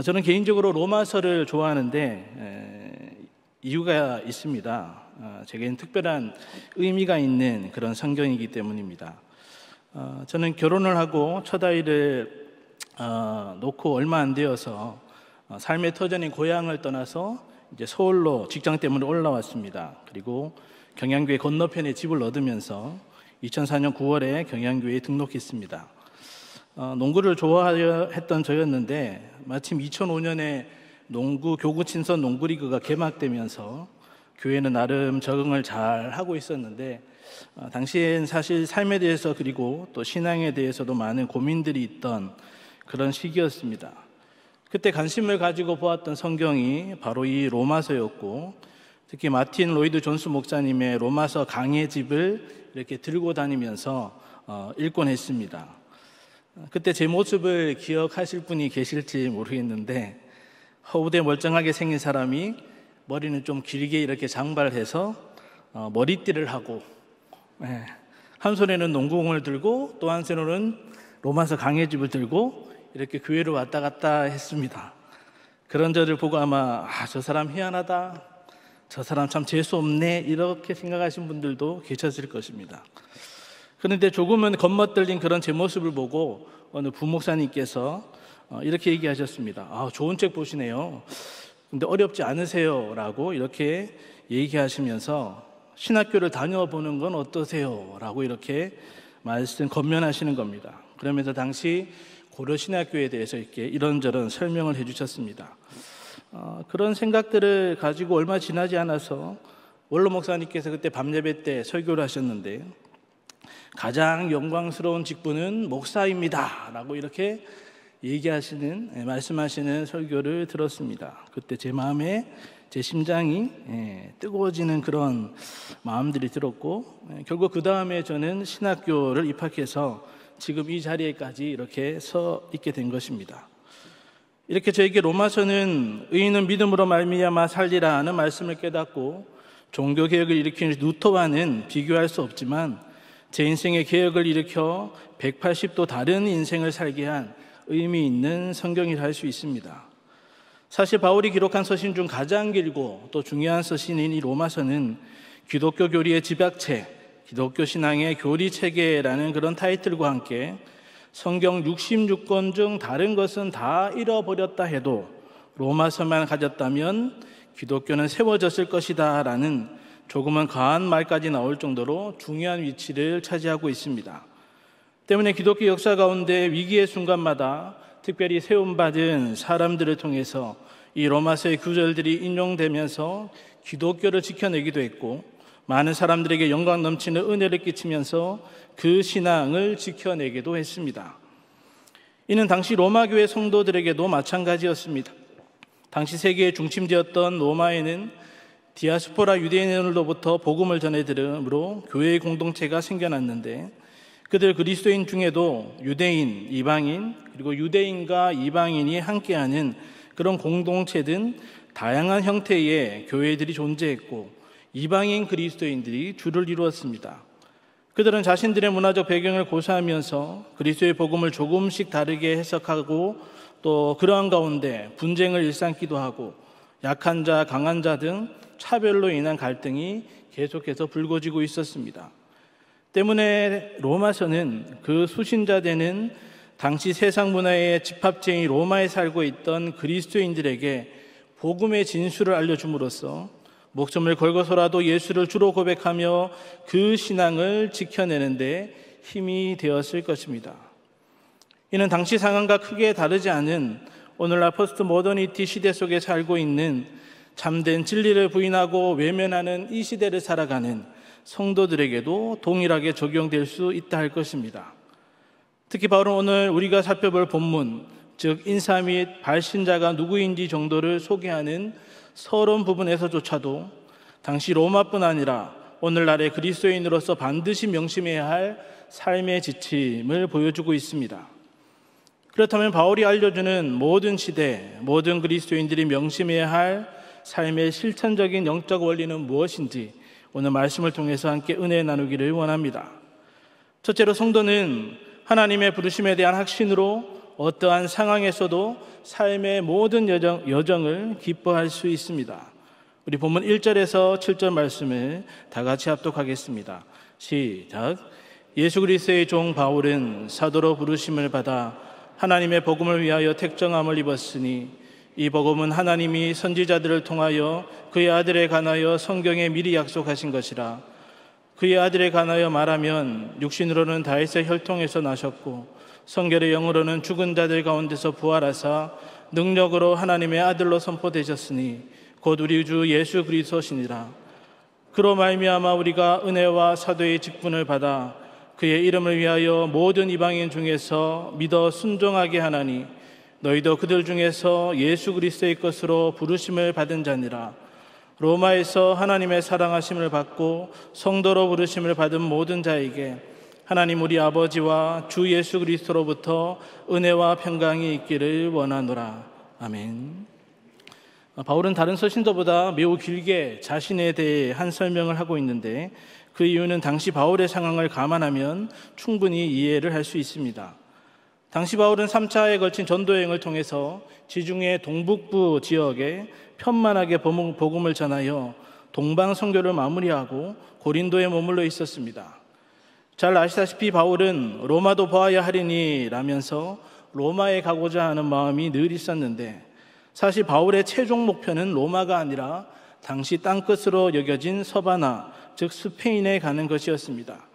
아, 저는 개인적으로 로마서를 좋아하는데 이유가 있습니다. 아, 제겐 특별한 의미가 있는 그런 성경이기 때문입니다. 아, 저는 결혼을 하고 첫 아이를 놓고 얼마 안 되어서 어, 삶의 터전인 고향을 떠나서 이제 서울로 직장 때문에 올라왔습니다. 그리고 경양교회 건너편에 집을 얻으면서 2004년 9월에 경양교회에 등록했습니다. 어, 농구를 좋아했던 저였는데 마침 2005년에 농구 교구 친선 농구리그가 개막되면서 교회는 나름 적응을 잘 하고 있었는데 어, 당시엔 사실 삶에 대해서 그리고 또 신앙에 대해서도 많은 고민들이 있던 그런 시기였습니다. 그때 관심을 가지고 보았던 성경이 바로 이 로마서였고 특히 마틴 로이드 존스 목사님의 로마서 강의집을 이렇게 들고 다니면서 어, 읽곤 했습니다. 그때 제 모습을 기억하실 분이 계실지 모르겠는데 허우대 멀쩡하게 생긴 사람이 머리는 좀 길게 이렇게 장발해서 어, 머리띠를 하고 예. 한 손에는 농구공을 들고 또 한 손으로는 로마서 강해집을 들고 이렇게 교회를 왔다 갔다 했습니다. 그런 저를 보고 아마 아, 저 사람 희한하다. 저 사람 참 재수 없네 이렇게 생각하신 분들도 계셨을 것입니다. 그런데 조금은 겉멋들린 그런 제 모습을 보고 어느 부목사님께서 어, 이렇게 얘기하셨습니다. 아, 좋은 책 보시네요. 근데 어렵지 않으세요? 라고 이렇게 얘기하시면서 신학교를 다녀보는 건 어떠세요? 라고 이렇게 말씀, 건면하시는 겁니다. 그러면서 당시 고려신학교에 대해서 이렇게 이런저런 설명을 해주셨습니다. 어, 그런 생각들을 가지고 얼마 지나지 않아서 원로 목사님께서 그때 밤예배 때 설교를 하셨는데 가장 영광스러운 직분은 목사입니다. 라고 이렇게 얘기하시는, 예, 말씀하시는 설교를 들었습니다. 그때 제 마음에 제 심장이 예, 뜨거워지는 그런 마음들이 들었고, 예, 결국 그 다음에 저는 신학교를 입학해서 지금 이 자리에까지 이렇게 서 있게 된 것입니다. 이렇게 저에게 로마서는 의인은 믿음으로 말미암아 살리라는 말씀을 깨닫고 종교개혁을 일으킨 루터와는 비교할 수 없지만 제 인생의 개혁을 일으켜 180도 다른 인생을 살게 한 의미 있는 성경이라 할 수 있습니다. 사실 바울이 기록한 서신 중 가장 길고 또 중요한 서신인 이 로마서는 기독교 교리의 집약체 기독교 신앙의 교리 체계라는 그런 타이틀과 함께 성경 66권 중 다른 것은 다 잃어버렸다 해도 로마서만 가졌다면 기독교는 세워졌을 것이다 라는 조금은 과한 말까지 나올 정도로 중요한 위치를 차지하고 있습니다. 때문에 기독교 역사 가운데 위기의 순간마다 특별히 세움받은 사람들을 통해서 이 로마서의 구절들이 인용되면서 기독교를 지켜내기도 했고 많은 사람들에게 영광 넘치는 은혜를 끼치면서 그 신앙을 지켜내기도 했습니다. 이는 당시 로마 교회 성도들에게도 마찬가지였습니다. 당시 세계의 중심지였던 로마에는 디아스포라 유대인으로부터 복음을 전해 들으므로 교회의 공동체가 생겨났는데 그들 그리스도인 중에도 유대인, 이방인, 그리고 유대인과 이방인이 함께하는 그런 공동체든 다양한 형태의 교회들이 존재했고 이방인 그리스도인들이 주를 이루었습니다. 그들은 자신들의 문화적 배경을 고사하면서 그리스도의 복음을 조금씩 다르게 해석하고 또 그러한 가운데 분쟁을 일삼기도 하고 약한 자, 강한 자등 차별로 인한 갈등이 계속해서 불거지고 있었습니다. 때문에 로마서는 그 수신자 되는 당시 세상 문화의 집합체인 로마에 살고 있던 그리스도인들에게 복음의 진수를 알려줌으로써 목숨을 걸고서라도 예수를 주로 고백하며 그 신앙을 지켜내는데 힘이 되었을 것입니다. 이는 당시 상황과 크게 다르지 않은 오늘날 포스트 모더니티 시대 속에 살고 있는 참된 진리를 부인하고 외면하는 이 시대를 살아가는 성도들에게도 동일하게 적용될 수 있다 할 것입니다. 특히 바로 오늘 우리가 살펴볼 본문, 즉 인사 및 발신자가 누구인지 정도를 소개하는 서론 부분에서조차도 당시 로마뿐 아니라 오늘날의 그리스도인으로서 반드시 명심해야 할 삶의 지침을 보여주고 있습니다. 그렇다면 바울이 알려주는 모든 시대, 모든 그리스도인들이 명심해야 할 삶의 실천적인 영적 원리는 무엇인지 오늘 말씀을 통해서 함께 은혜 나누기를 원합니다. 첫째로 성도는 하나님의 부르심에 대한 확신으로 어떠한 상황에서도 삶의 모든 여정, 여정을 기뻐할 수 있습니다. 우리 본문 1절에서 7절 말씀을 다 같이 합독하겠습니다. 시작. 예수 그리스의종 바울은 사도로 부르심을 받아 하나님의 복음을 위하여 택정함을 입었으니 이 복음은 하나님이 선지자들을 통하여 그의 아들에 관하여 성경에 미리 약속하신 것이라. 그의 아들에 관하여 말하면 육신으로는 다윗의 혈통에서 나셨고 성결의 영으로는 죽은 자들 가운데서 부활하사 능력으로 하나님의 아들로 선포되셨으니 곧 우리 주 예수 그리스도시니라. 그로 말미암아 우리가 은혜와 사도의 직분을 받아 그의 이름을 위하여 모든 이방인 중에서 믿어 순종하게 하나니 너희도 그들 중에서 예수 그리스도의 것으로 부르심을 받은 자니라. 로마에서 하나님의 사랑하심을 받고 성도로 부르심을 받은 모든 자에게 하나님 우리 아버지와 주 예수 그리스도로부터 은혜와 평강이 있기를 원하노라. 아멘. 바울은 다른 서신도보다 매우 길게 자신에 대해 한 설명을 하고 있는데 그 이유는 당시 바울의 상황을 감안하면 충분히 이해를 할 수 있습니다. 당시 바울은 3차에 걸친 전도여행을 통해서 지중해 동북부 지역에 편만하게 복음을 전하여 동방 선교를 마무리하고 고린도에 머물러 있었습니다. 잘 아시다시피 바울은 로마도 보아야 하리니라면서 로마에 가고자 하는 마음이 늘 있었는데 사실 바울의 최종 목표는 로마가 아니라 당시 땅끝으로 여겨진 서바나 즉 스페인에 가는 것이었습니다.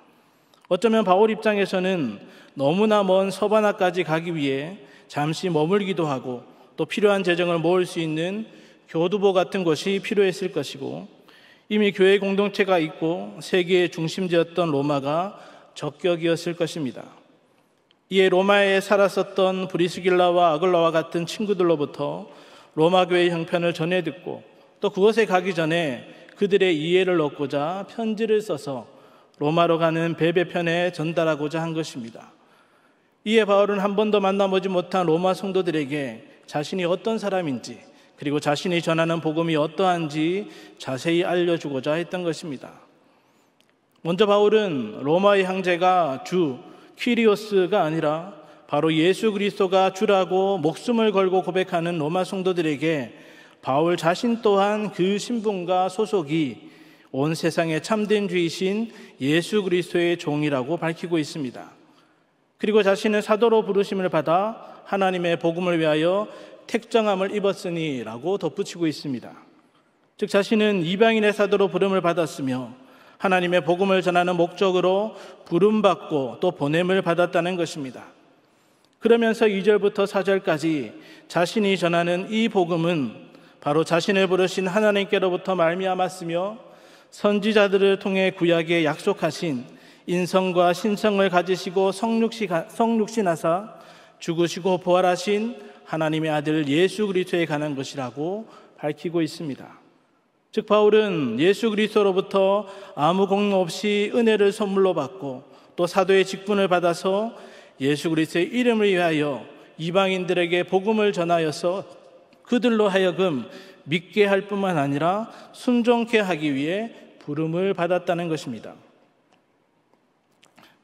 어쩌면 바울 입장에서는 너무나 먼 서바나까지 가기 위해 잠시 머물기도 하고 또 필요한 재정을 모을 수 있는 교두보 같은 것이 필요했을 것이고 이미 교회 공동체가 있고 세계의 중심지였던 로마가 적격이었을 것입니다. 이에 로마에 살았었던 브리스길라와 아글라와 같은 친구들로부터 로마 교회 형편을 전해 듣고 또 그것에 가기 전에 그들의 이해를 얻고자 편지를 써서 로마로 가는 베베편에 전달하고자 한 것입니다. 이에 바울은 한 번도 만나보지 못한 로마 성도들에게 자신이 어떤 사람인지 그리고 자신이 전하는 복음이 어떠한지 자세히 알려주고자 했던 것입니다. 먼저 바울은 로마의 황제가 주 퀴리오스가 아니라 바로 예수 그리스도가 주라고 목숨을 걸고 고백하는 로마 성도들에게 바울 자신 또한 그 신분과 소속이 온세상에 참된 주이신 예수 그리스도의 종이라고 밝히고 있습니다. 그리고 자신은 사도로 부르심을 받아 하나님의 복음을 위하여 택정함을 입었으니라고 덧붙이고 있습니다. 즉 자신은 이방인의 사도로 부름을 받았으며 하나님의 복음을 전하는 목적으로 부름 받고 또 보냄을 받았다는 것입니다. 그러면서 2절부터 4절까지 자신이 전하는 이 복음은 바로 자신을 부르신 하나님께로부터 말미암았으며 선지자들을 통해 구약에 약속하신 인성과 신성을 가지시고 성육시, 성신하사 죽으시고 부활하신 하나님의 아들 예수 그리스도에 관한 것이라고 밝히고 있습니다. 즉 바울은 예수 그리스도로부터 아무 공로 없이 은혜를 선물로 받고 또 사도의 직분을 받아서 예수 그리스도의 이름을 위하여 이방인들에게 복음을 전하여서 그들로 하여금 믿게 할 뿐만 아니라 순종케 하기 위해 부름을 받았다는 것입니다.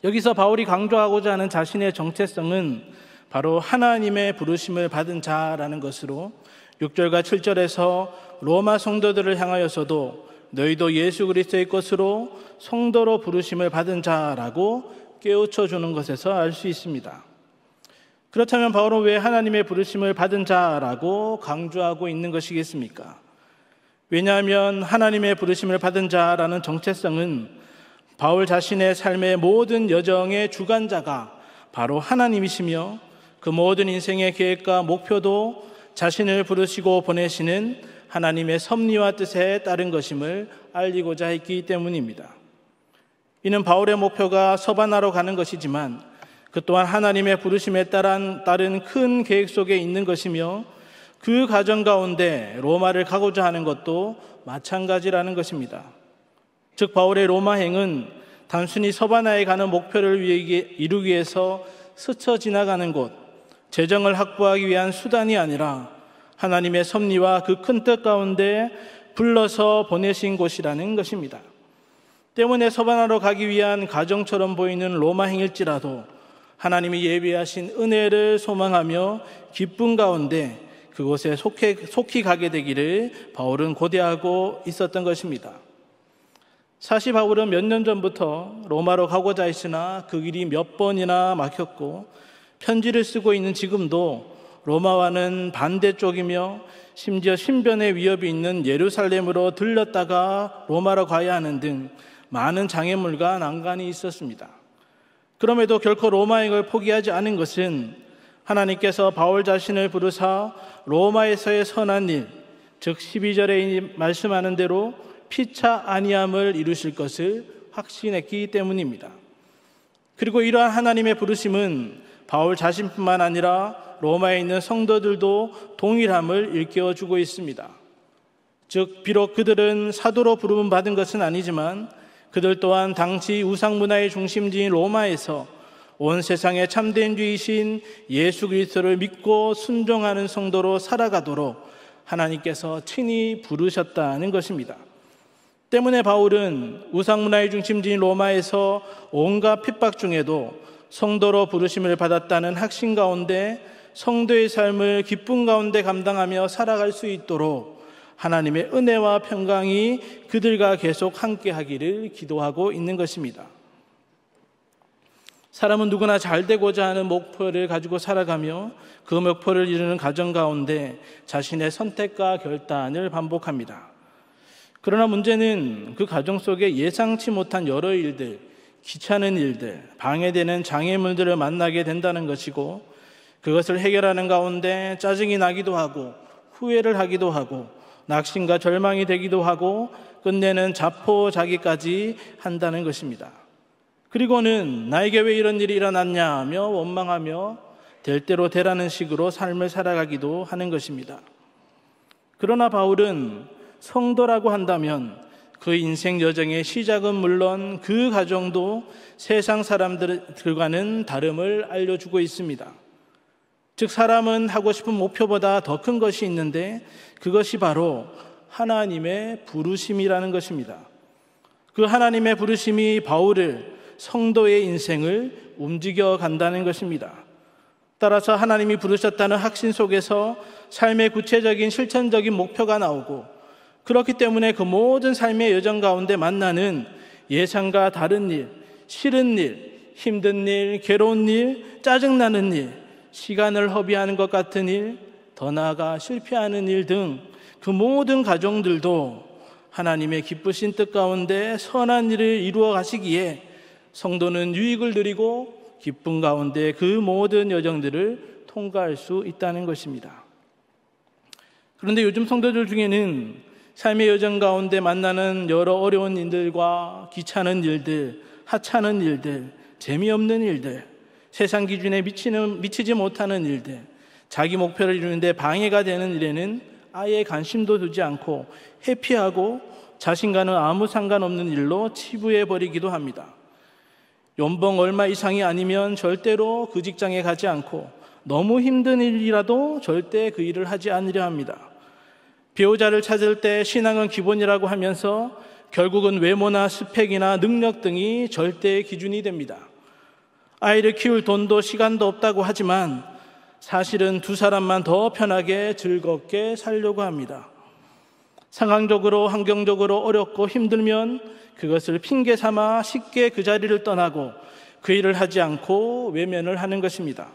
여기서 바울이 강조하고자 하는 자신의 정체성은 바로 하나님의 부르심을 받은 자라는 것으로 6절과 7절에서 로마 성도들을 향하여서도 너희도 예수 그리스도의 것으로 성도로 부르심을 받은 자라고 깨우쳐 주는 것에서 알 수 있습니다. 그렇다면 바울은 왜 하나님의 부르심을 받은 자라고 강조하고 있는 것이겠습니까? 왜냐하면 하나님의 부르심을 받은 자라는 정체성은 바울 자신의 삶의 모든 여정의 주관자가 바로 하나님이시며 그 모든 인생의 계획과 목표도 자신을 부르시고 보내시는 하나님의 섭리와 뜻에 따른 것임을 알리고자 했기 때문입니다. 이는 바울의 목표가 서반하로 가는 것이지만 그 또한 하나님의 부르심에 따른 큰 계획 속에 있는 것이며 그가정 가운데 로마를 가고자 하는 것도 마찬가지라는 것입니다. 즉 바울의 로마행은 단순히 서바나에 가는 목표를 이루기 위해서 스쳐 지나가는 곳, 재정을 확보하기 위한 수단이 아니라 하나님의 섭리와 그 큰 뜻 가운데 불러서 보내신 곳이라는 것입니다. 때문에 서바나로 가기 위한 가정처럼 보이는 로마행일지라도 하나님이 예비하신 은혜를 소망하며 기쁨 가운데 그곳에 속해, 속히 가게 되기를 바울은 고대하고 있었던 것입니다. 사실 바울은 몇 년 전부터 로마로 가고자 했으나 그 길이 몇 번이나 막혔고 편지를 쓰고 있는 지금도 로마와는 반대쪽이며 심지어 신변의 위협이 있는 예루살렘으로 들렸다가 로마로 가야 하는 등 많은 장애물과 난관이 있었습니다. 그럼에도 결코 로마행을 포기하지 않은 것은 하나님께서 바울 자신을 부르사 로마에서의 선한 일, 즉 12절에 말씀하는 대로 피차 아니함을 이루실 것을 확신했기 때문입니다. 그리고 이러한 하나님의 부르심은 바울 자신뿐만 아니라 로마에 있는 성도들도 동일함을 일깨워 주고 있습니다. 즉 비록 그들은 사도로 부름을 받은 것은 아니지만 그들 또한 당시 우상 문화의 중심지인 로마에서 온세상에 참된 주이신 예수 그리스도를 믿고 순종하는 성도로 살아가도록 하나님께서 친히 부르셨다는 것입니다. 때문에 바울은 우상문화의 중심지인 로마에서 온갖 핍박 중에도 성도로 부르심을 받았다는 확신 가운데 성도의 삶을 기쁨 가운데 감당하며 살아갈 수 있도록 하나님의 은혜와 평강이 그들과 계속 함께 하기를 기도하고 있는 것입니다. 사람은 누구나 잘 되고자 하는 목표를 가지고 살아가며 그 목표를 이루는 과정 가운데 자신의 선택과 결단을 반복합니다. 그러나 문제는 그 과정 속에 예상치 못한 여러 일들, 귀찮은 일들, 방해되는 장애물들을 만나게 된다는 것이고 그것을 해결하는 가운데 짜증이 나기도 하고 후회를 하기도 하고 낙심과 절망이 되기도 하고 끝내는 자포자기까지 한다는 것입니다. 그리고는 나에게 왜 이런 일이 일어났냐며 원망하며 될 대로 되라는 식으로 삶을 살아가기도 하는 것입니다. 그러나 바울은 성도라고 한다면 그 인생 여정의 시작은 물론 그 가정도 세상 사람들과는 다름을 알려주고 있습니다. 즉, 사람은 하고 싶은 목표보다 더 큰 것이 있는데 그것이 바로 하나님의 부르심이라는 것입니다. 그 하나님의 부르심이 바울을 성도의 인생을 움직여 간다는 것입니다. 따라서 하나님이 부르셨다는 확신 속에서 삶의 구체적인 실천적인 목표가 나오고 그렇기 때문에 그 모든 삶의 여정 가운데 만나는 예상과 다른 일, 싫은 일, 힘든 일, 괴로운 일, 짜증나는 일, 시간을 허비하는 것 같은 일, 더 나아가 실패하는 일 등 그 모든 가정들도 하나님의 기쁘신 뜻 가운데 선한 일을 이루어 가시기에 성도는 유익을 누리고 기쁨 가운데 그 모든 여정들을 통과할 수 있다는 것입니다. 그런데 요즘 성도들 중에는 삶의 여정 가운데 만나는 여러 어려운 일들과 귀찮은 일들, 하찮은 일들, 재미없는 일들, 세상 기준에 미치는, 미치지 못하는 일들, 자기 목표를 이루는데 방해가 되는 일에는 아예 관심도 두지 않고 회피하고 자신과는 아무 상관없는 일로 치부해 버리기도 합니다. 연봉 얼마 이상이 아니면 절대로 그 직장에 가지 않고 너무 힘든 일이라도 절대 그 일을 하지 않으려 합니다. 배우자를 찾을 때 신앙은 기본이라고 하면서 결국은 외모나 스펙이나 능력 등이 절대의 기준이 됩니다. 아이를 키울 돈도 시간도 없다고 하지만 사실은 두 사람만 더 편하게 즐겁게 살려고 합니다. 상황적으로 환경적으로 어렵고 힘들면 그것을 핑계 삼아 쉽게 그 자리를 떠나고 그 일을 하지 않고 외면을 하는 것입니다.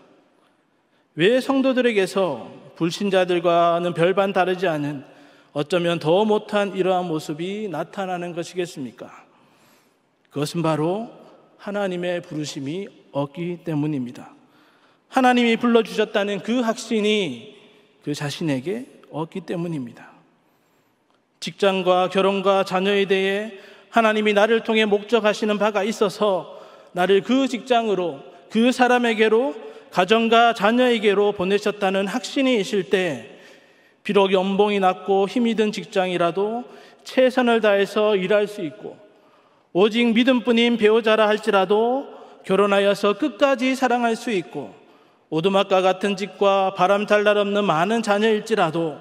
왜 성도들에게서 불신자들과는 별반 다르지 않은 어쩌면 더 못한 이러한 모습이 나타나는 것이겠습니까? 그것은 바로 하나님의 부르심이 없기 때문입니다. 하나님이 불러주셨다는 그 확신이 그 자신에게 없기 때문입니다. 직장과 결혼과 자녀에 대해 하나님이 나를 통해 목적하시는 바가 있어서 나를 그 직장으로 그 사람에게로 가정과 자녀에게로 보내셨다는 확신이 있을 때 비록 연봉이 낮고 힘이 든 직장이라도 최선을 다해서 일할 수 있고 오직 믿음뿐인 배우자라 할지라도 결혼하여서 끝까지 사랑할 수 있고 오두막과 같은 집과 바람 잘날 없는 많은 자녀일지라도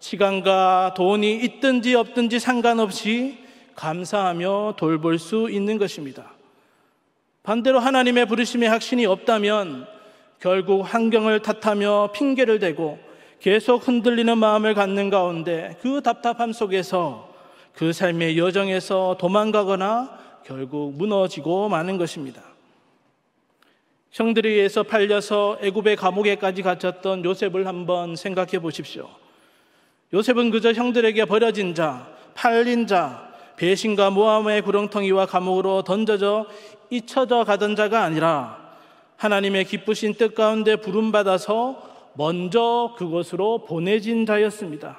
시간과 돈이 있든지 없든지 상관없이 감사하며 돌볼 수 있는 것입니다. 반대로 하나님의 부르심에 확신이 없다면 결국 환경을 탓하며 핑계를 대고 계속 흔들리는 마음을 갖는 가운데 그 답답함 속에서 그 삶의 여정에서 도망가거나 결국 무너지고 마는 것입니다. 형들에 의해서 팔려서 애굽의 감옥에까지 갇혔던 요셉을 한번 생각해 보십시오. 요셉은 그저 형들에게 버려진 자, 팔린 자, 배신과 모함의 구렁텅이와 감옥으로 던져져 잊혀져 가던 자가 아니라 하나님의 기쁘신 뜻 가운데 부름받아서 먼저 그곳으로 보내진 자였습니다.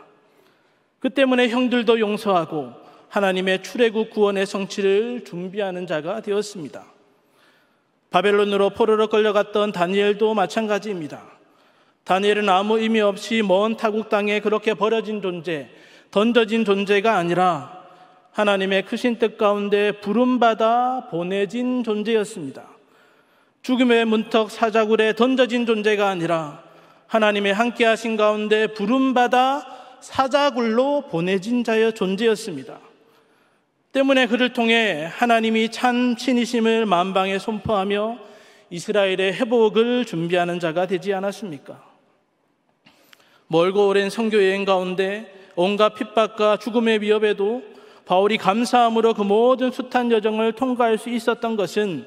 그 때문에 형들도 용서하고 하나님의 출애굽 구원의 성취를 준비하는 자가 되었습니다. 바벨론으로 포로로 끌려갔던 다니엘도 마찬가지입니다. 다니엘은 아무 의미 없이 먼 타국 땅에 그렇게 버려진 존재, 던져진 존재가 아니라 하나님의 크신 뜻 가운데 부름받아 보내진 존재였습니다. 죽음의 문턱 사자굴에 던져진 존재가 아니라 하나님의 함께하신 가운데 부름받아 사자굴로 보내진 자의 존재였습니다. 때문에 그를 통해 하나님이 찬친이심을 만방에 선포하며 이스라엘의 회복을 준비하는 자가 되지 않았습니까? 멀고 오랜 성교 여행 가운데 온갖 핍박과 죽음의 위협에도 바울이 감사함으로 그 모든 숱한 여정을 통과할 수 있었던 것은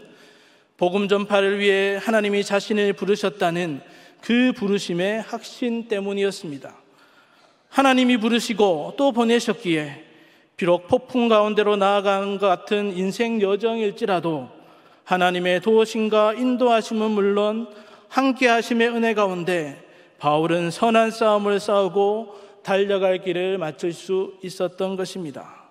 복음 전파를 위해 하나님이 자신을 부르셨다는 그 부르심의 확신 때문이었습니다. 하나님이 부르시고 또 보내셨기에 비록 폭풍 가운데로 나아간 것 같은 인생 여정일지라도 하나님의 도우심과 인도하심은 물론 함께하심의 은혜 가운데 바울은 선한 싸움을 싸우고 달려갈 길을 맞출 수 있었던 것입니다.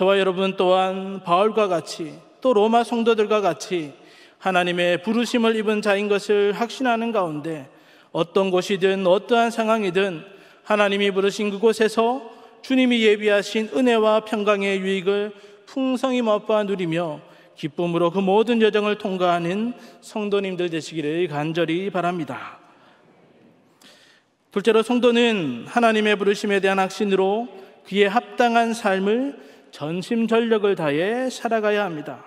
저와 여러분 또한 바울과 같이 또 로마 성도들과 같이 하나님의 부르심을 입은 자인 것을 확신하는 가운데 어떤 곳이든 어떠한 상황이든 하나님이 부르신 그곳에서 주님이 예비하신 은혜와 평강의 유익을 풍성히 맛보 누리며 기쁨으로 그 모든 여정을 통과하는 성도님들 되시기를 간절히 바랍니다. 둘째로 성도는 하나님의 부르심에 대한 확신으로 그에 합당한 삶을 전심 전력을 다해 살아가야 합니다.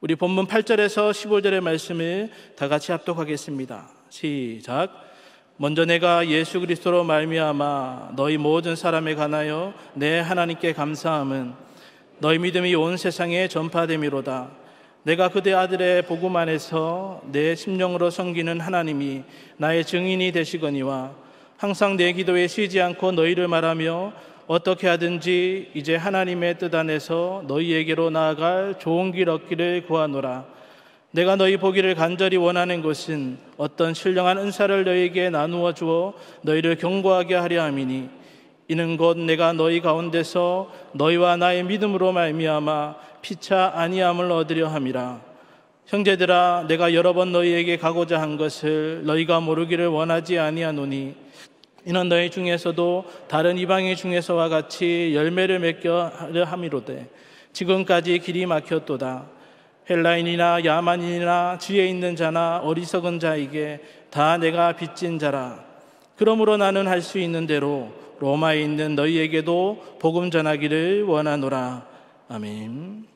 우리 본문 8절에서 15절의 말씀을 다 같이 합독하겠습니다. 시작. 먼저 내가 예수 그리스도로 말미암아 너희 모든 사람에 관하여 내 하나님께 감사함은 너희 믿음이 온 세상에 전파됨이로다. 내가 그대 아들의 복음 안에서 내 심령으로 섬기는 하나님이 나의 증인이 되시거니와 항상 내 기도에 쉬지 않고 너희를 말하며 어떻게 하든지 이제 하나님의 뜻 안에서 너희에게로 나아갈 좋은 길 얻기를 구하노라. 내가 너희 보기를 간절히 원하는 것은 어떤 신령한 은사를 너희에게 나누어 주어 너희를 경고하게 하려 함이니 이는 곧 내가 너희 가운데서 너희와 나의 믿음으로 말미암아 피차 아니함을 얻으려 함이라 형제들아 내가 여러 번 너희에게 가고자 한 것을 너희가 모르기를 원하지 아니하노니 이는 너희 중에서도 다른 이방인 중에서와 같이 열매를 맺겨 하려 함이로되 지금까지 길이 막혔도다. 헬라인이나 야만인이나 지혜 있는 자나 어리석은 자에게 다 내가 빚진 자라. 그러므로 나는 할 수 있는 대로 로마에 있는 너희에게도 복음 전하기를 원하노라. 아멘.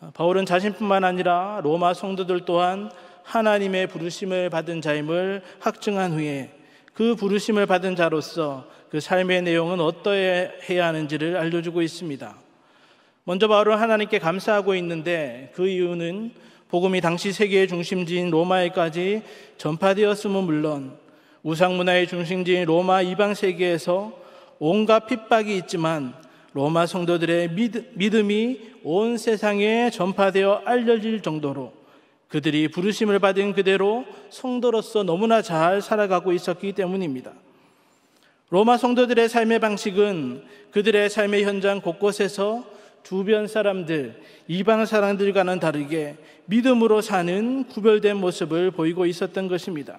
아, 바울은 자신뿐만 아니라 로마 성도들 또한 하나님의 부르심을 받은 자임을 확증한 후에 그 부르심을 받은 자로서 그 삶의 내용은 어떠해야 하는지를 알려주고 있습니다. 먼저 바울은 하나님께 감사하고 있는데 그 이유는 복음이 당시 세계의 중심지인 로마에까지 전파되었음은 물론 우상 문화의 중심지인 로마 이방 세계에서 온갖 핍박이 있지만 로마 성도들의 믿음이 온 세상에 전파되어 알려질 정도로 그들이 부르심을 받은 그대로 성도로서 너무나 잘 살아가고 있었기 때문입니다. 로마 성도들의 삶의 방식은 그들의 삶의 현장 곳곳에서 주변 사람들, 이방 사람들과는 다르게 믿음으로 사는 구별된 모습을 보이고 있었던 것입니다.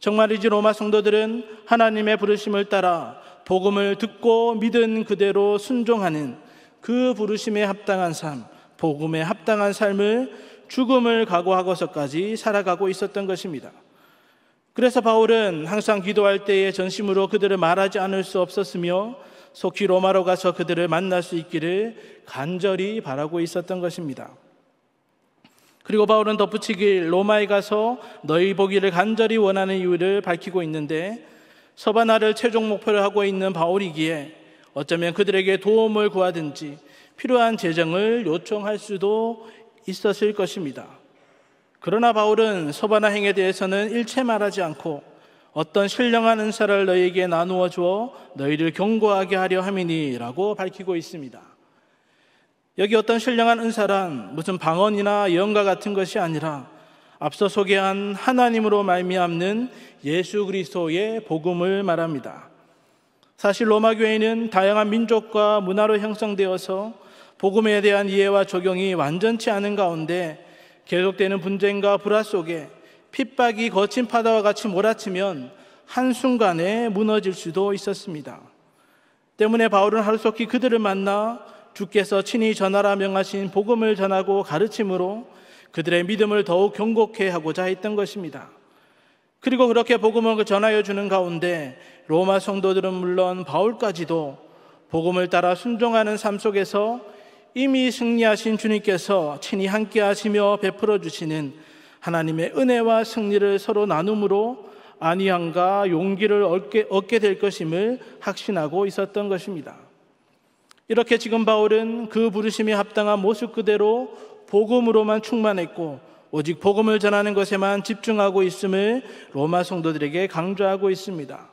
정말이지 로마 성도들은 하나님의 부르심을 따라 복음을 듣고 믿은 그대로 순종하는 그 부르심에 합당한 삶, 복음에 합당한 삶을 죽음을 각오하고서까지 살아가고 있었던 것입니다. 그래서 바울은 항상 기도할 때에 전심으로 그들을 말하지 않을 수 없었으며 속히 로마로 가서 그들을 만날 수 있기를 간절히 바라고 있었던 것입니다. 그리고 바울은 덧붙이길 로마에 가서 너희 보기를 간절히 원하는 이유를 밝히고 있는데 서바나를 최종 목표로 하고 있는 바울이기에 어쩌면 그들에게 도움을 구하든지 필요한 재정을 요청할 수도 있었을 것입니다. 그러나 바울은 소바나 행에 대해서는 일체 말하지 않고 어떤 신령한 은사를 너희에게 나누어 주어 너희를 경고하게 하려 함이니라고 밝히고 있습니다. 여기 어떤 신령한 은사란 무슨 방언이나 예언과 같은 것이 아니라 앞서 소개한 하나님으로 말미암는 예수 그리스도의 복음을 말합니다. 사실 로마 교회는 다양한 민족과 문화로 형성되어서 복음에 대한 이해와 적용이 완전치 않은 가운데 계속되는 분쟁과 불화 속에 핍박이 거친 파다와 같이 몰아치면 한순간에 무너질 수도 있었습니다. 때문에 바울은 하루속히 그들을 만나 주께서 친히 전하라 명하신 복음을 전하고 가르침으로 그들의 믿음을 더욱 경고케 하고자 했던 것입니다. 그리고 그렇게 복음을 전하여 주는 가운데 로마 성도들은 물론 바울까지도 복음을 따라 순종하는 삶 속에서 이미 승리하신 주님께서 친히 함께 하시며 베풀어 주시는 하나님의 은혜와 승리를 서로 나눔으로 안위함과 용기를 얻게, 얻게 될 것임을 확신하고 있었던 것입니다. 이렇게 지금 바울은 그 부르심에 합당한 모습 그대로 복음으로만 충만했고 오직 복음을 전하는 것에만 집중하고 있음을 로마 성도들에게 강조하고 있습니다.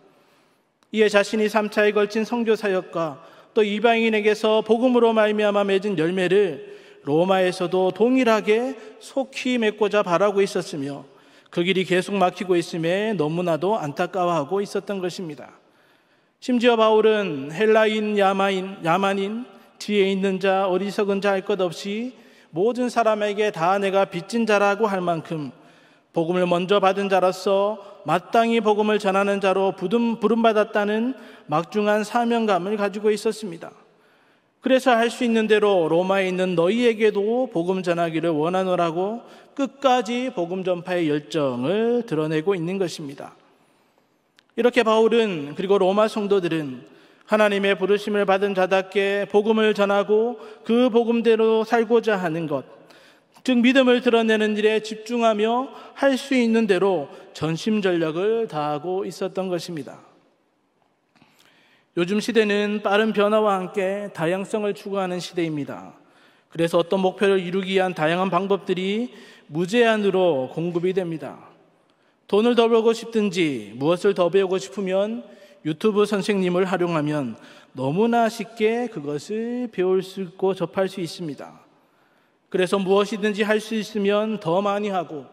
이에 자신이 3차에 걸친 성교 사역과 또 이방인에게서 복음으로 말미암아 맺은 열매를 로마에서도 동일하게 속히 맺고자 바라고 있었으며 그 길이 계속 막히고 있음에 너무나도 안타까워하고 있었던 것입니다. 심지어 바울은 헬라인, 야마인, 야만인, 뒤에 있는 자, 어리석은 자 할 것 없이 모든 사람에게 다 내가 빚진 자라고 할 만큼 복음을 먼저 받은 자로서 마땅히 복음을 전하는 자로 부름받았다는 막중한 사명감을 가지고 있었습니다. 그래서 할 수 있는 대로 로마에 있는 너희에게도 복음 전하기를 원하노라고 끝까지 복음 전파의 열정을 드러내고 있는 것입니다. 이렇게 바울은 그리고 로마 성도들은 하나님의 부르심을 받은 자답게 복음을 전하고 그 복음대로 살고자 하는 것, 즉 믿음을 드러내는 일에 집중하며 할 수 있는 대로 전심 전력을 다하고 있었던 것입니다. 요즘 시대는 빠른 변화와 함께 다양성을 추구하는 시대입니다. 그래서 어떤 목표를 이루기 위한 다양한 방법들이 무제한으로 공급이 됩니다. 돈을 더 벌고 싶든지 무엇을 더 배우고 싶으면 유튜브 선생님을 활용하면 너무나 쉽게 그것을 배울 수 있고 접할 수 있습니다. 그래서 무엇이든지 할 수 있으면 더 많이 하고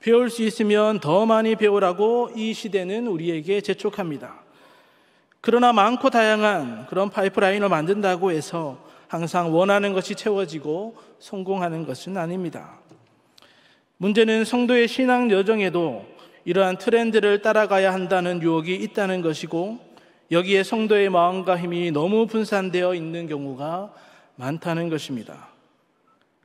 배울 수 있으면 더 많이 배우라고 이 시대는 우리에게 재촉합니다. 그러나 많고 다양한 그런 파이프라인을 만든다고 해서 항상 원하는 것이 채워지고 성공하는 것은 아닙니다. 문제는 성도의 신앙 여정에도 이러한 트렌드를 따라가야 한다는 유혹이 있다는 것이고 여기에 성도의 마음과 힘이 너무 분산되어 있는 경우가 많다는 것입니다.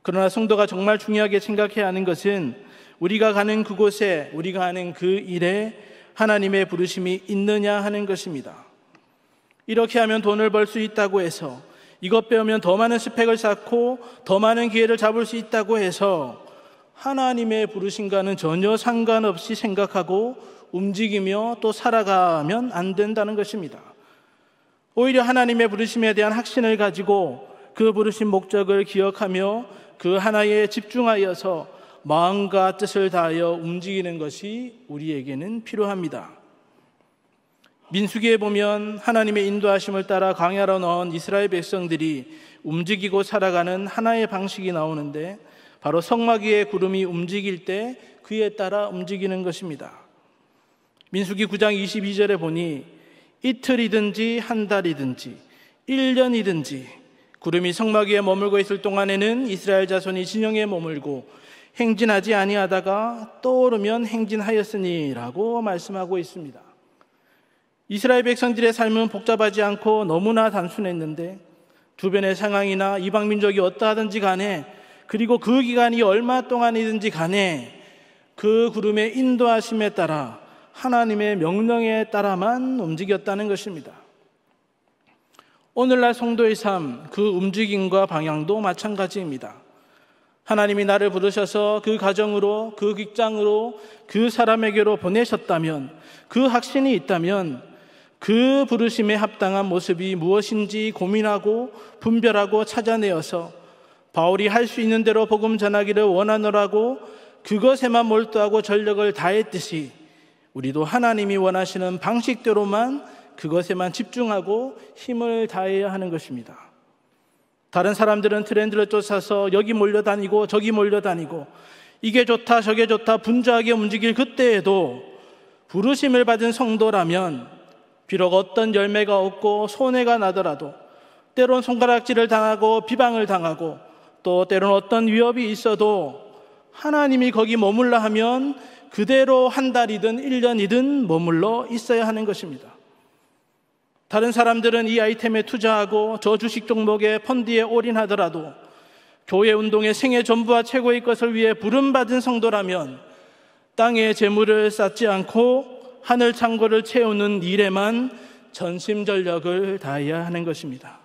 그러나 성도가 정말 중요하게 생각해야 하는 것은 우리가 가는 그곳에 우리가 하는 그 일에 하나님의 부르심이 있느냐 하는 것입니다. 이렇게 하면 돈을 벌 수 있다고 해서 이것 배우면 더 많은 스펙을 쌓고 더 많은 기회를 잡을 수 있다고 해서 하나님의 부르심과는 전혀 상관없이 생각하고 움직이며 또 살아가면 안 된다는 것입니다. 오히려 하나님의 부르심에 대한 확신을 가지고 그 부르신 목적을 기억하며 그 하나에 집중하여서 마음과 뜻을 다하여 움직이는 것이 우리에게는 필요합니다. 민수기에 보면 하나님의 인도하심을 따라 광야로 넣은 이스라엘 백성들이 움직이고 살아가는 하나의 방식이 나오는데 바로 성마귀의 구름이 움직일 때 그에 따라 움직이는 것입니다. 민수기 9장 22절에 보니 이틀이든지 한 달이든지 1년이든지 구름이 성막 위에 머물고 있을 동안에는 이스라엘 자손이 진영에 머물고 행진하지 아니하다가 떠오르면 행진하였으니라고 말씀하고 있습니다. 이스라엘 백성들의 삶은 복잡하지 않고 너무나 단순했는데 주변의 상황이나 이방 민족이 어떠하든지 간에 그리고 그 기간이 얼마 동안이든지 간에 그 구름의 인도하심에 따라 하나님의 명령에 따라만 움직였다는 것입니다. 오늘날 성도의 삶, 그 움직임과 방향도 마찬가지입니다. 하나님이 나를 부르셔서 그 가정으로, 그 직장으로, 그 사람에게로 보내셨다면, 그 확신이 있다면, 그 부르심에 합당한 모습이 무엇인지 고민하고 분별하고 찾아내어서 바울이 할 수 있는 대로 복음 전하기를 원하노라고 그것에만 몰두하고 전력을 다했듯이 우리도 하나님이 원하시는 방식대로만 그것에만 집중하고 힘을 다해야 하는 것입니다. 다른 사람들은 트렌드를 쫓아서 여기 몰려다니고 저기 몰려다니고 이게 좋다 저게 좋다 분주하게 움직일 그때에도 부르심을 받은 성도라면 비록 어떤 열매가 없고 손해가 나더라도 때론 손가락질을 당하고 비방을 당하고 또 때론 어떤 위협이 있어도 하나님이 거기 머물라 하면 그대로 한 달이든 1년이든 머물러 있어야 하는 것입니다. 다른 사람들은 이 아이템에 투자하고 저 주식 종목의 펀드에 올인하더라도 교회 운동의 생애 전부와 최고의 것을 위해 부름받은 성도라면 땅에 재물을 쌓지 않고 하늘 창고를 채우는 일에만 전심전력을 다해야 하는 것입니다.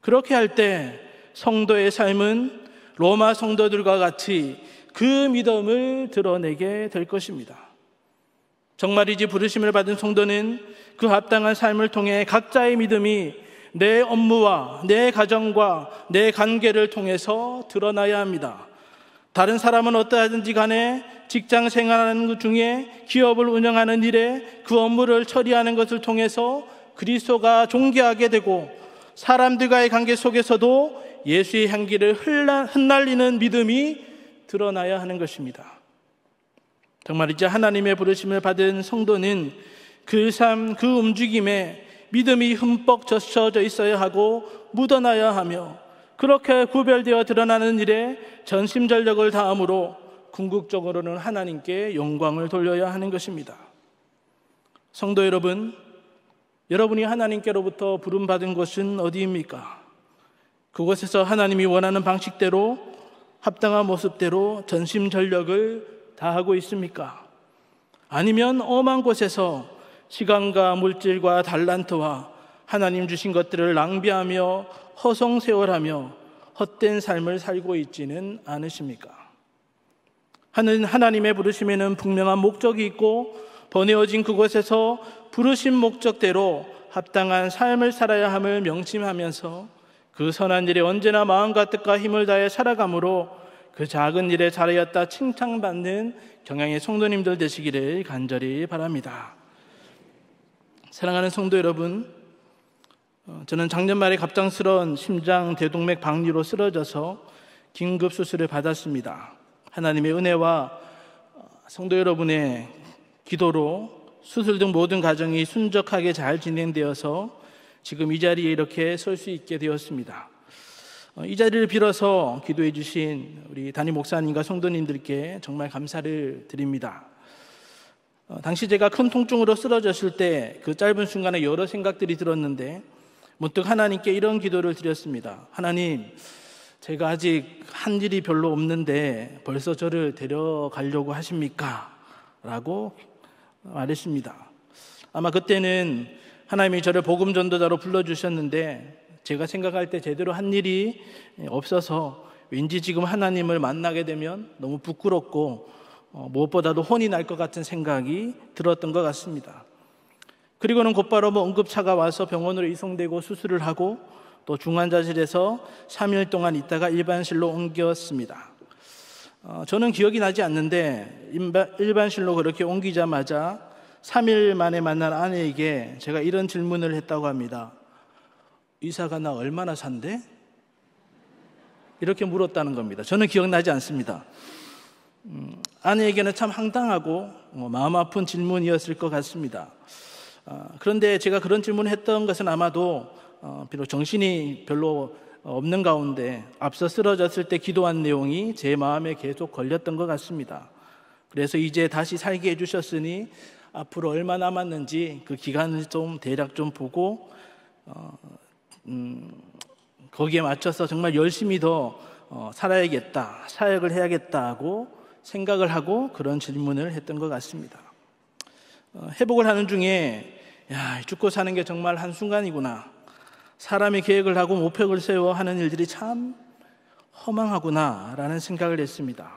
그렇게 할 때 성도의 삶은 로마 성도들과 같이 그 믿음을 드러내게 될 것입니다. 정말이지 부르심을 받은 성도는 그 합당한 삶을 통해 각자의 믿음이 내 업무와 내 가정과 내 관계를 통해서 드러나야 합니다. 다른 사람은 어떠하든지 간에 직장 생활하는 것 중에 기업을 운영하는 일에 그 업무를 처리하는 것을 통해서 그리스도가 존귀하게 되고 사람들과의 관계 속에서도 예수의 향기를 흩날리는 믿음이 드러나야 하는 것입니다. 정말 이제 하나님의 부르심을 받은 성도는 그 삶, 그 움직임에 믿음이 흠뻑 젖혀져 있어야 하고 묻어나야 하며 그렇게 구별되어 드러나는 일에 전심전력을 다함으로 궁극적으로는 하나님께 영광을 돌려야 하는 것입니다. 성도 여러분, 여러분이 하나님께로부터 부름받은 곳은 어디입니까? 그곳에서 하나님이 원하는 방식대로 합당한 모습대로 전심전력을 다 하고 있습니까? 아니면 엄한 곳에서 시간과 물질과 달란트와 하나님 주신 것들을 낭비하며 허송세월하며 헛된 삶을 살고 있지는 않으십니까? 하는 하나님의 부르심에는 분명한 목적이 있고 번외어진 그곳에서 부르신 목적대로 합당한 삶을 살아야 함을 명심하면서 그 선한 일에 언제나 마음과 뜻과 힘을 다해 살아감으로 그 작은 일에 잘하였다 칭찬받는 경향의 성도님들 되시기를 간절히 바랍니다. 사랑하는 성도 여러분, 어, 저는 작년 말에 갑작스러운 심장 대동맥 박리로 쓰러져서 긴급 수술을 받았습니다. 하나님의 은혜와 어, 성도 여러분의 기도로 수술 등 모든 과정이 순적하게 잘 진행되어서 지금 이 자리에 이렇게 설 수 있게 되었습니다. 어, 이 자리를 빌어서 기도해 주신 우리 담임 목사님과 성도님들께 정말 감사를 드립니다. 어, 당시 제가 큰 통증으로 쓰러졌을 때 그 짧은 순간에 여러 생각들이 들었는데 문득 하나님께 이런 기도를 드렸습니다. 하나님, 제가 아직 한 일이 별로 없는데 벌써 저를 데려가려고 하십니까? 라고 말했습니다. 아마 그때는 하나님이 저를 복음 전도자로 불러주셨는데 제가 생각할 때 제대로 한 일이 없어서 왠지 지금 하나님을 만나게 되면 너무 부끄럽고 어, 무엇보다도 혼이 날 것 같은 생각이 들었던 것 같습니다. 그리고는 곧바로 뭐 응급차가 와서 병원으로 이송되고 수술을 하고 또 중환자실에서 3일 동안 있다가 일반실로 옮겼습니다. 어, 저는 기억이 나지 않는데 일반실로 그렇게 옮기자마자 3일 만에 만난 아내에게 제가 이런 질문을 했다고 합니다. 의사가 나 얼마나 산대? 이렇게 물었다는 겁니다. 저는 기억나지 않습니다. 음, 아내에게는 참 황당하고 어, 마음 아픈 질문이었을 것 같습니다. 어, 그런데 제가 그런 질문을 했던 것은 아마도 어, 비록 정신이 별로 없는 가운데 앞서 쓰러졌을 때 기도한 내용이 제 마음에 계속 걸렸던 것 같습니다. 그래서 이제 다시 살게 해주셨으니 앞으로 얼마 남았는지 그 기간을 좀 대략 좀 보고 어, 음, 거기에 맞춰서 정말 열심히 더 어, 살아야겠다, 사역을 해야겠다고 생각을 하고 그런 질문을 했던 것 같습니다. 어, 회복을 하는 중에 야, 죽고 사는 게 정말 한순간이구나. 사람이 계획을 하고 목표를 세워 하는 일들이 참 허망하구나 라는 생각을 했습니다.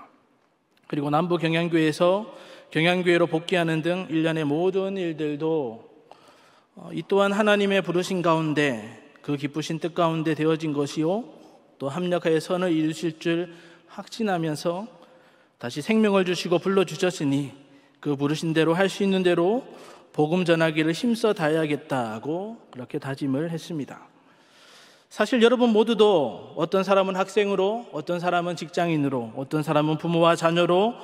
그리고 남부 경향교회에서경향교회로 복귀하는 등 일련의 모든 일들도 어, 이 또한 하나님의 부르신 가운데 그 기쁘신 뜻 가운데 되어진 것이요 또 합력하여 선을 이루실 줄 확신하면서 다시 생명을 주시고 불러 주셨으니 그 부르신 대로 할 수 있는 대로 복음 전하기를 힘써 다해야겠다고 그렇게 다짐을 했습니다. 사실 여러분 모두도 어떤 사람은 학생으로, 어떤 사람은 직장인으로, 어떤 사람은 부모와 자녀로,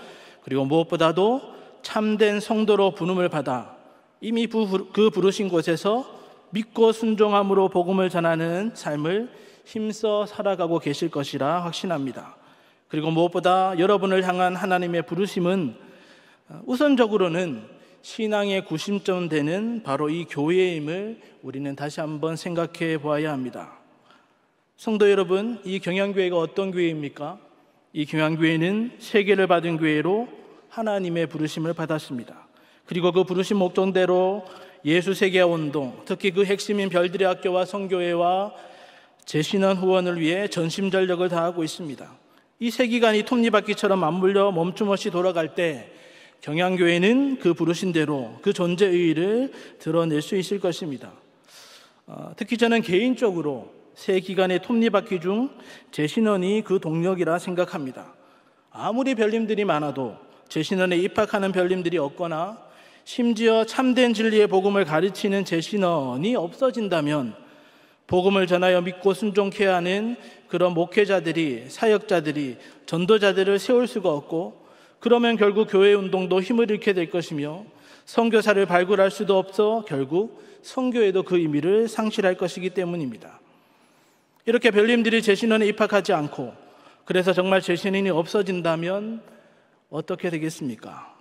그리고 무엇보다도 참된 성도로 부름을 받아 이미 그 부르신 곳에서 믿고 순종함으로 복음을 전하는 삶을 힘써 살아가고 계실 것이라 확신합니다. 그리고 무엇보다 여러분을 향한 하나님의 부르심은 우선적으로는 신앙의 구심점 되는 바로 이 교회임을 우리는 다시 한번 생각해 보아야 합니다. 성도 여러분, 이 경향교회가 어떤 교회입니까? 이 경향교회는 세계를 받은 교회로 하나님의 부르심을 받았습니다. 그리고 그 부르심 목적대로 예수 세계 운동, 특히 그 핵심인 별들의 학교와 성교회와 재신원 후원을 위해 전심전력을 다하고 있습니다. 이 세기간이 톱니바퀴처럼 맞물려 멈춤없이 돌아갈 때 경향교회는 그 부르신 대로 그 존재의 의를 드러낼 수 있을 것입니다. 어, 특히 저는 개인적으로 세 기간의 톱니바퀴 중제 신원이 그 동력이라 생각합니다. 아무리 별님들이 많아도 제 신원에 입학하는 별님들이 없거나 심지어 참된 진리의 복음을 가르치는 제 신원이 없어진다면 복음을 전하여 믿고 순종해야 하는 그런 목회자들이 사역자들이 전도자들을 세울 수가 없고 그러면 결국 교회 운동도 힘을 잃게 될 것이며 선교사를 발굴할 수도 없어 결국 선교에도 그 의미를 상실할 것이기 때문입니다. 이렇게 별님들이 제 신원에 입학하지 않고 그래서 정말 제 신인이 없어진다면 어떻게 되겠습니까?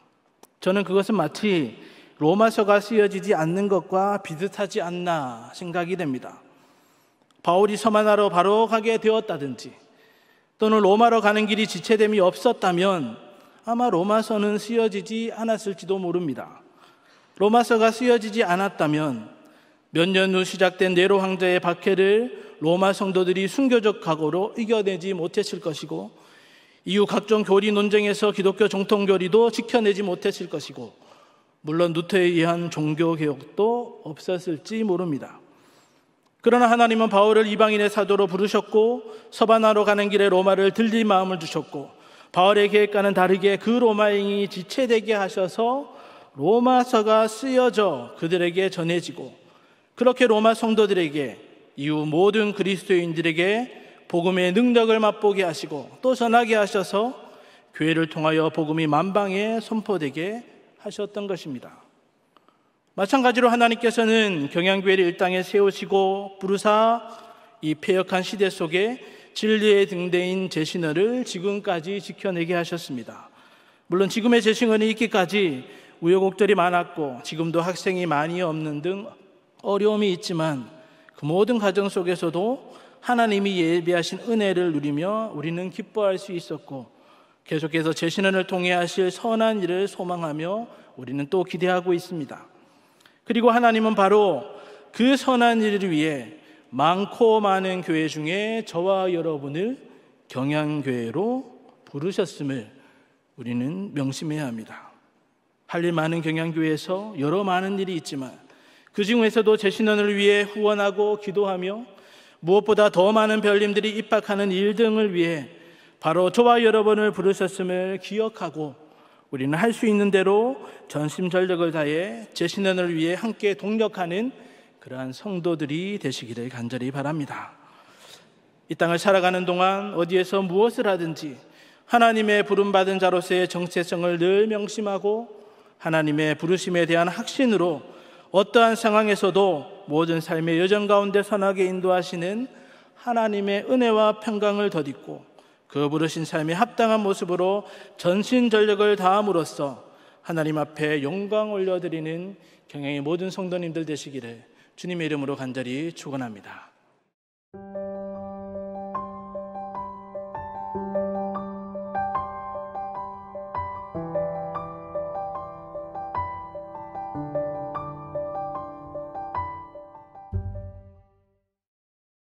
저는 그것은 마치 로마서가 쓰여지지 않는 것과 비슷하지 않나 생각이 됩니다. 바울이 서만하러 바로 가게 되었다든지 또는 로마로 가는 길이 지체됨이 없었다면 아마 로마서는 쓰여지지 않았을지도 모릅니다. 로마서가 쓰여지지 않았다면 몇 년 후 시작된 네로 황제의 박해를 로마 성도들이 순교적 각오로 이겨내지 못했을 것이고 이후 각종 교리 논쟁에서 기독교 정통 교리도 지켜내지 못했을 것이고 물론 누태에 의한 종교 개혁도 없었을지 모릅니다. 그러나 하나님은 바울을 이방인의 사도로 부르셨고 서바나로 가는 길에 로마를 들릴 마음을 주셨고 바울의 계획과는 다르게 그 로마인이 지체되게 하셔서 로마서가 쓰여져 그들에게 전해지고 그렇게 로마 성도들에게 이후 모든 그리스도인들에게 복음의 능력을 맛보게 하시고 또 전하게 하셔서 교회를 통하여 복음이 만방에 선포되게 하셨던 것입니다. 마찬가지로 하나님께서는 경양교회를 일당에 세우시고 부르사 이 폐역한 시대 속에 진리의 등대인 제신어를 지금까지 지켜내게 하셨습니다. 물론 지금의 제신어는 있기까지 우여곡절이 많았고 지금도 학생이 많이 없는 등 어려움이 있지만 그 모든 과정 속에서도 하나님이 예비하신 은혜를 누리며 우리는 기뻐할 수 있었고 계속해서 제 신원을 통해 하실 선한 일을 소망하며 우리는 또 기대하고 있습니다. 그리고 하나님은 바로 그 선한 일을 위해 많고 많은 교회 중에 저와 여러분을 경향교회로 부르셨음을 우리는 명심해야 합니다. 할 일 많은 경향교회에서 여러 많은 일이 있지만 그 중에서도 제 신원을 위해 후원하고 기도하며 무엇보다 더 많은 별님들이 입학하는 일 등을 위해 바로 저와 여러분을 부르셨음을 기억하고 우리는 할 수 있는 대로 전심전력을 다해 제 신원을 위해 함께 동력하는 그러한 성도들이 되시기를 간절히 바랍니다. 이 땅을 살아가는 동안 어디에서 무엇을 하든지 하나님의 부름받은 자로서의 정체성을 늘 명심하고 하나님의 부르심에 대한 확신으로 어떠한 상황에서도 모든 삶의 여정 가운데 선하게 인도하시는 하나님의 은혜와 평강을 덧입고 그 부르신 삶에 합당한 모습으로 전신 전력을 다함으로써 하나님 앞에 영광 올려드리는 경향의 모든 성도님들 되시기를 주님의 이름으로 간절히 축원합니다.